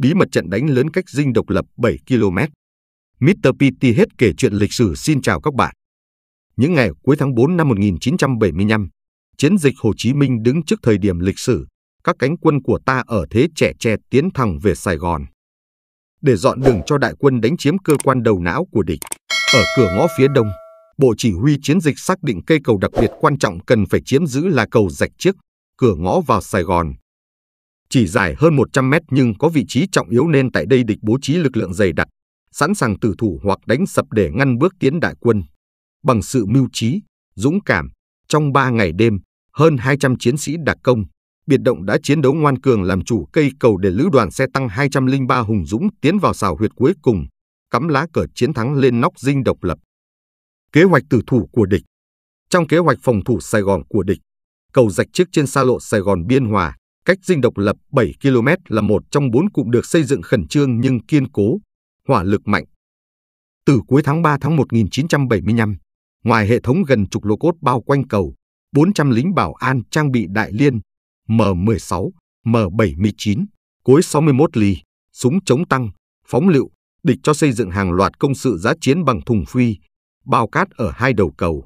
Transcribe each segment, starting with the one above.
bí mật trận đánh lớn cách dinh độc lập 7 km. Mr. PT hết kể chuyện lịch sử xin chào các bạn. Những ngày cuối tháng 4 năm 1975, chiến dịch Hồ Chí Minh đứng trước thời điểm lịch sử, các cánh quân của ta ở thế trẻ tre tiến thẳng về Sài Gòn. Để dọn đường cho đại quân đánh chiếm cơ quan đầu não của địch, ở cửa ngõ phía đông, Bộ Chỉ huy chiến dịch xác định cây cầu đặc biệt quan trọng cần phải chiếm giữ là cầu Rạch Chiếc, cửa ngõ vào Sài Gòn, chỉ dài hơn 100 mét nhưng có vị trí trọng yếu nên tại đây địch bố trí lực lượng dày đặc, sẵn sàng tử thủ hoặc đánh sập để ngăn bước tiến đại quân. Bằng sự mưu trí, dũng cảm, trong 3 ngày đêm, hơn 200 chiến sĩ đặc công, biệt động đã chiến đấu ngoan cường làm chủ cây cầu để lữ đoàn xe tăng 203 hùng dũng tiến vào xào huyệt cuối cùng, cắm lá cờ chiến thắng lên nóc dinh độc lập. Kế hoạch tử thủ của địch Trong kế hoạch phòng thủ Sài Gòn của địch, cầu rạch chiếc trên xa lộ Sài Gòn Biên Hòa, cách dinh độc lập 7 km là một trong bốn cụm được xây dựng khẩn trương nhưng kiên cố, hỏa lực mạnh. Từ cuối tháng 3 tháng 1975, ngoài hệ thống gần chục lô cốt bao quanh cầu, 400 lính bảo an trang bị đại liên M16, M79, cối 61 ly, súng chống tăng, phóng lựu, địch cho xây dựng hàng loạt công sự giá chiến bằng thùng phi, bao cát ở hai đầu cầu.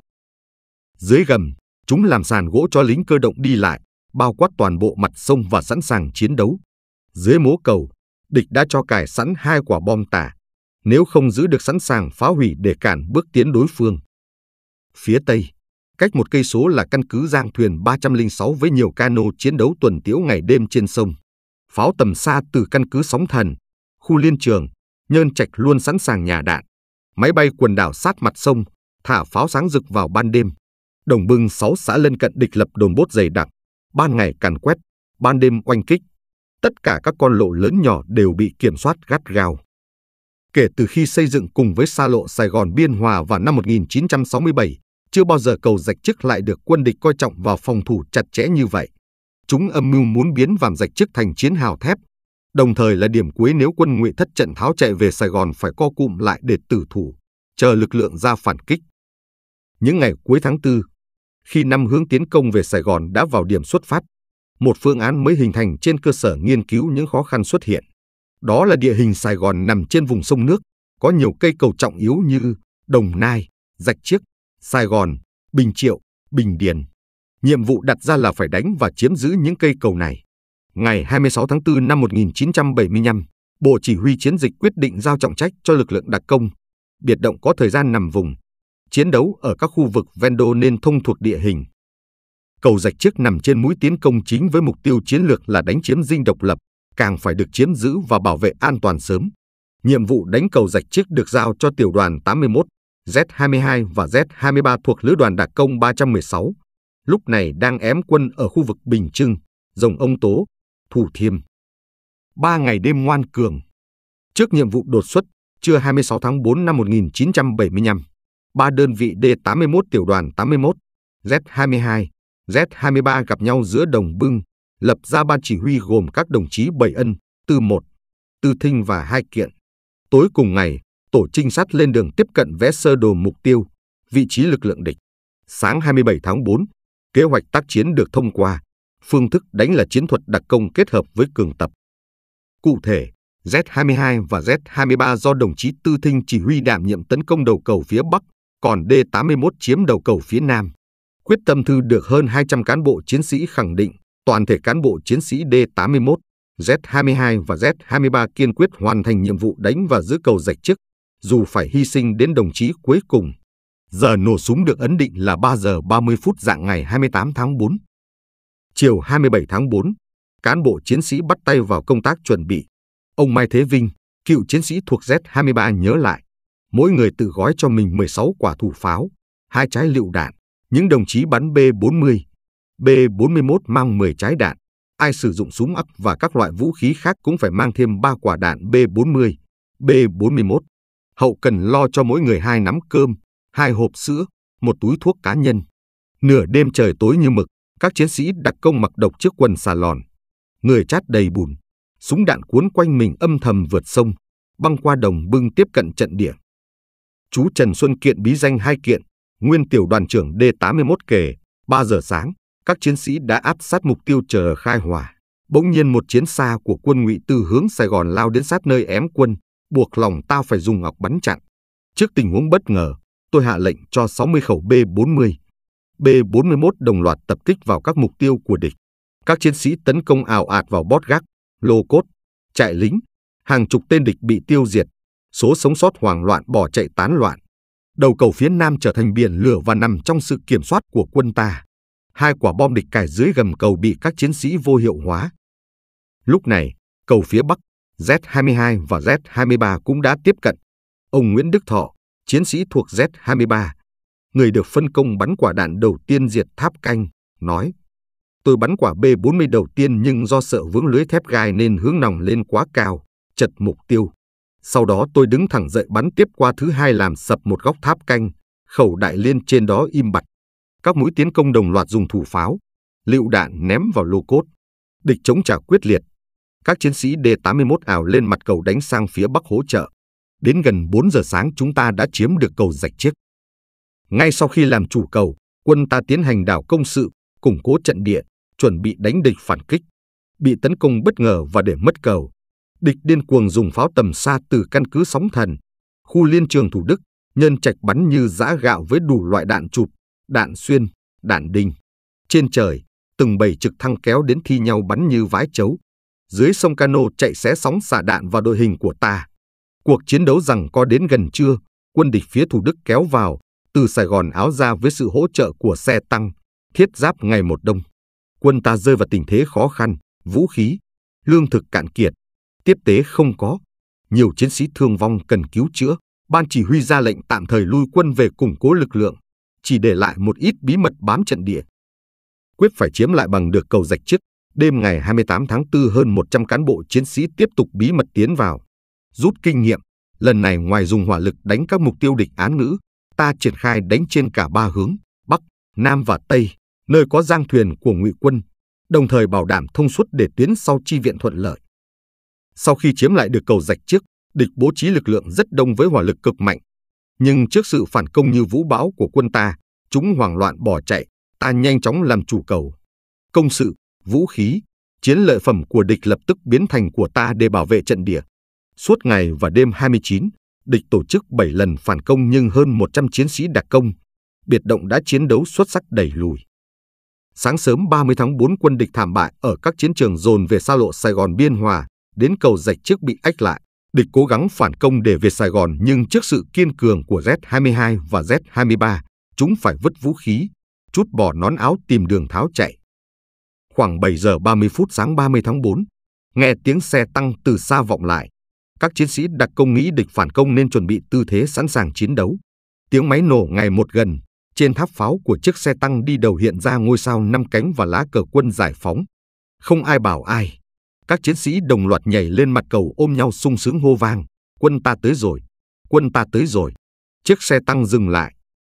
Dưới gầm, chúng làm sàn gỗ cho lính cơ động đi lại, bao quát toàn bộ mặt sông và sẵn sàng chiến đấu. Dưới mố cầu, địch đã cho cải sẵn hai quả bom tả, nếu không giữ được sẵn sàng phá hủy để cản bước tiến đối phương. Phía Tây, cách một cây số là căn cứ giang thuyền 306 với nhiều cano chiến đấu tuần tiễu ngày đêm trên sông. Pháo tầm xa từ căn cứ sóng thần, khu liên trường, nhơn trạch luôn sẵn sàng nhà đạn. Máy bay quần đảo sát mặt sông, thả pháo sáng rực vào ban đêm. Đồng bưng 6 xã lân cận địch lập đồn bốt dày đặc, ban ngày càn quét, ban đêm oanh kích. Tất cả các con lộ lớn nhỏ đều bị kiểm soát gắt gao. Kể từ khi xây dựng cùng với xa lộ Sài Gòn Biên Hòa vào năm 1967, chưa bao giờ cầu rạch chức lại được quân địch coi trọng và phòng thủ chặt chẽ như vậy. Chúng âm mưu muốn biến vàm rạch chức thành chiến hào thép, đồng thời là điểm cuối nếu quân ngụy thất trận tháo chạy về Sài Gòn phải co cụm lại để tử thủ, chờ lực lượng ra phản kích. Những ngày cuối tháng 4, khi năm hướng tiến công về Sài Gòn đã vào điểm xuất phát, một phương án mới hình thành trên cơ sở nghiên cứu những khó khăn xuất hiện. Đó là địa hình Sài Gòn nằm trên vùng sông nước, có nhiều cây cầu trọng yếu như Đồng Nai, Dạch Chiếc, Sài Gòn, Bình Triệu, Bình Điền. Nhiệm vụ đặt ra là phải đánh và chiếm giữ những cây cầu này. Ngày 26 tháng 4 năm 1975, Bộ Chỉ huy Chiến dịch quyết định giao trọng trách cho lực lượng đặc công. Biệt động có thời gian nằm vùng, chiến đấu ở các khu vực ven đô nên thông thuộc địa hình. Cầu Rạch Chiếc nằm trên mũi tiến công chính với mục tiêu chiến lược là đánh chiếm dinh độc lập, càng phải được chiếm giữ và bảo vệ an toàn sớm. Nhiệm vụ đánh cầu Rạch Chiếc được giao cho tiểu đoàn 81, Z22 và Z23 thuộc lữ đoàn đặc công 316, lúc này đang ém quân ở khu vực Bình Trưng, Rồng Ông Tố, Thủ Thiêm. Ba ngày đêm ngoan cường. Trước nhiệm vụ đột xuất, trưa 26 tháng 4 năm 1975, ba đơn vị D81 tiểu đoàn 81, Z22, Z23 gặp nhau giữa đồng bưng, lập ra ban chỉ huy gồm các đồng chí Bảy Ân, Tư Một, Tư Thinh và Hai Kiện. Tối cùng ngày, tổ trinh sát lên đường tiếp cận vẽ sơ đồ mục tiêu, vị trí lực lượng địch. Sáng 27 tháng 4, kế hoạch tác chiến được thông qua, phương thức đánh là chiến thuật đặc công kết hợp với cường tập. Cụ thể, Z-22 và Z-23 do đồng chí Tư Thinh chỉ huy đảm nhiệm tấn công đầu cầu phía Bắc, còn D-81 chiếm đầu cầu phía Nam. Quyết tâm thư được hơn 200 cán bộ chiến sĩ khẳng định toàn thể cán bộ chiến sĩ D-81, Z-22 và Z-23 kiên quyết hoàn thành nhiệm vụ đánh và giữ cầu rạch chức, dù phải hy sinh đến đồng chí cuối cùng. Giờ nổ súng được ấn định là 3 giờ 30 phút dạng ngày 28 tháng 4. Chiều 27 tháng 4, cán bộ chiến sĩ bắt tay vào công tác chuẩn bị. Ông Mai Thế Vinh, cựu chiến sĩ thuộc Z-23 nhớ lại mỗi người tự gói cho mình 16 quả thủ pháo, hai trái lựu đạn. Những đồng chí bắn B-40, B-41 mang 10 trái đạn. Ai sử dụng súng ấp và các loại vũ khí khác cũng phải mang thêm 3 quả đạn B-40, B-41. Hậu cần lo cho mỗi người hai nắm cơm, hai hộp sữa, một túi thuốc cá nhân. Nửa đêm trời tối như mực, các chiến sĩ đặc công mặc độc chiếc quần xà lòn. Người chát đầy bùn, súng đạn cuốn quanh mình âm thầm vượt sông, băng qua đồng bưng tiếp cận trận địa chú Trần Xuân Kiện bí danh hai kiện, nguyên tiểu đoàn trưởng D81 kể, 3 giờ sáng, các chiến sĩ đã áp sát mục tiêu chờ khai hỏa. Bỗng nhiên một chiến xa của quân ngụy từ hướng Sài Gòn lao đến sát nơi ém quân, buộc lòng tao phải dùng ngọc bắn chặn. Trước tình huống bất ngờ, tôi hạ lệnh cho 60 khẩu B40, B41 đồng loạt tập kích vào các mục tiêu của địch. Các chiến sĩ tấn công ảo ạt vào bót gác, lô cốt, trại lính, hàng chục tên địch bị tiêu diệt, số sống sót hoảng loạn bỏ chạy tán loạn. Đầu cầu phía nam trở thành biển lửa và nằm trong sự kiểm soát của quân ta. Hai quả bom địch cải dưới gầm cầu bị các chiến sĩ vô hiệu hóa. Lúc này, cầu phía bắc, Z-22 và Z-23 cũng đã tiếp cận. Ông Nguyễn Đức Thọ, chiến sĩ thuộc Z-23, người được phân công bắn quả đạn đầu tiên diệt tháp canh, nói Tôi bắn quả B-40 đầu tiên nhưng do sợ vướng lưới thép gai nên hướng nòng lên quá cao, chật mục tiêu. Sau đó tôi đứng thẳng dậy bắn tiếp qua thứ hai làm sập một góc tháp canh, khẩu đại liên trên đó im bặt. Các mũi tiến công đồng loạt dùng thủ pháo, lựu đạn ném vào lô cốt. Địch chống trả quyết liệt. Các chiến sĩ D-81 ảo lên mặt cầu đánh sang phía bắc hỗ trợ. Đến gần 4 giờ sáng chúng ta đã chiếm được cầu rạch chiếc. Ngay sau khi làm chủ cầu, quân ta tiến hành đảo công sự, củng cố trận địa, chuẩn bị đánh địch phản kích. Bị tấn công bất ngờ và để mất cầu, địch điên cuồng dùng pháo tầm xa từ căn cứ sóng thần, khu liên trường Thủ Đức, nhân trạch bắn như giã gạo với đủ loại đạn chụp, đạn xuyên, đạn đinh. Trên trời, từng bầy trực thăng kéo đến thi nhau bắn như vái chấu. Dưới sông Cano chạy xé sóng xả đạn vào đội hình của ta. Cuộc chiến đấu rằng có đến gần trưa, quân địch phía Thủ Đức kéo vào, từ Sài Gòn áo ra với sự hỗ trợ của xe tăng, thiết giáp ngày một đông. Quân ta rơi vào tình thế khó khăn, vũ khí, lương thực cạn kiệt, tiếp tế không có, nhiều chiến sĩ thương vong cần cứu chữa, ban chỉ huy ra lệnh tạm thời lui quân về củng cố lực lượng, chỉ để lại một ít bí mật bám trận địa. Quyết phải chiếm lại bằng được cầu rạch chiếc, đêm ngày 28 tháng 4 hơn 100 cán bộ chiến sĩ tiếp tục bí mật tiến vào. Rút kinh nghiệm, lần này ngoài dùng hỏa lực đánh các mục tiêu địch án ngữ, ta triển khai đánh trên cả ba hướng, Bắc, Nam và Tây, nơi có giang thuyền của ngụy quân, đồng thời bảo đảm thông suốt để tuyến sau chi viện thuận lợi. Sau khi chiếm lại được cầu rạch trước, địch bố trí lực lượng rất đông với hỏa lực cực mạnh. Nhưng trước sự phản công như vũ bão của quân ta, chúng hoảng loạn bỏ chạy, ta nhanh chóng làm chủ cầu. Công sự, vũ khí, chiến lợi phẩm của địch lập tức biến thành của ta để bảo vệ trận địa. Suốt ngày và đêm 29, địch tổ chức 7 lần phản công nhưng hơn 100 chiến sĩ đặc công, biệt động đã chiến đấu xuất sắc đẩy lùi. Sáng sớm 30 tháng 4 quân địch thảm bại ở các chiến trường dồn về xa lộ Sài Gòn Biên Hòa, đến cầu rạch trước bị ách lại. Địch cố gắng phản công để về Sài Gòn nhưng trước sự kiên cường của Z-22 và Z-23, chúng phải vứt vũ khí, chút bỏ nón áo tìm đường tháo chạy. Khoảng 7 giờ 30 phút sáng 30 tháng 4, nghe tiếng xe tăng từ xa vọng lại. Các chiến sĩ đặc công nghĩ địch phản công nên chuẩn bị tư thế sẵn sàng chiến đấu. Tiếng máy nổ ngày một gần, trên tháp pháo của chiếc xe tăng đi đầu hiện ra ngôi sao năm cánh và lá cờ quân giải phóng. Không ai bảo ai, các chiến sĩ đồng loạt nhảy lên mặt cầu ôm nhau sung sướng hô vang, quân ta tới rồi, quân ta tới rồi. Chiếc xe tăng dừng lại.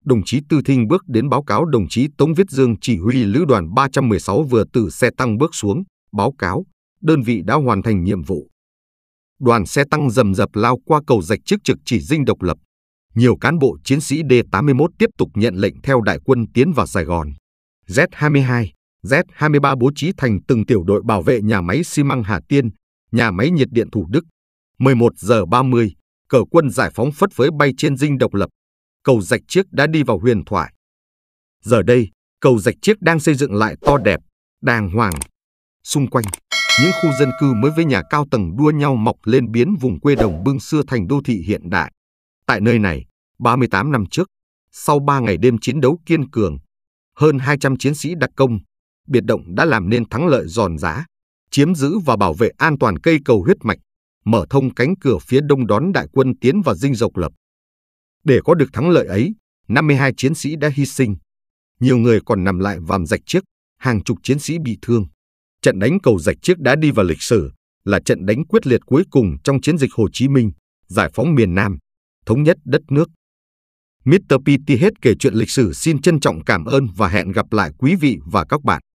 Đồng chí Tư Thinh bước đến báo cáo đồng chí Tống Viết Dương chỉ huy lữ đoàn 316 vừa từ xe tăng bước xuống, báo cáo, đơn vị đã hoàn thành nhiệm vụ. Đoàn xe tăng rầm rập lao qua cầu rạch trước trực chỉ dinh độc lập. Nhiều cán bộ chiến sĩ D-81 tiếp tục nhận lệnh theo đại quân tiến vào Sài Gòn. Z-22, Z-23 bố trí thành từng tiểu đội bảo vệ nhà máy xi măng Hà Tiên, nhà máy nhiệt điện Thủ Đức. 11 giờ 30, cờ quân giải phóng phất với bay trên dinh độc lập. Cầu rạch chiếc đã đi vào huyền thoại. Giờ đây, cầu rạch chiếc đang xây dựng lại to đẹp, đàng hoàng. Xung quanh, những khu dân cư mới với nhà cao tầng đua nhau mọc lên biến vùng quê đồng bưng xưa thành đô thị hiện đại. Tại nơi này, 38 năm trước, sau 3 ngày đêm chiến đấu kiên cường, hơn 200 chiến sĩ đặc công, biệt động đã làm nên thắng lợi giòn giá, chiếm giữ và bảo vệ an toàn cây cầu huyết mạch, mở thông cánh cửa phía đông đón đại quân tiến vào dinh độc lập. Để có được thắng lợi ấy, 52 chiến sĩ đã hy sinh. Nhiều người còn nằm lại vàm rạch chiếc, hàng chục chiến sĩ bị thương. Trận đánh cầu rạch chiếc đã đi vào lịch sử, là trận đánh quyết liệt cuối cùng trong chiến dịch Hồ Chí Minh, giải phóng miền Nam, thống nhất đất nước. Mr. PT hết kể chuyện lịch sử xin trân trọng cảm ơn và hẹn gặp lại quý vị và các bạn.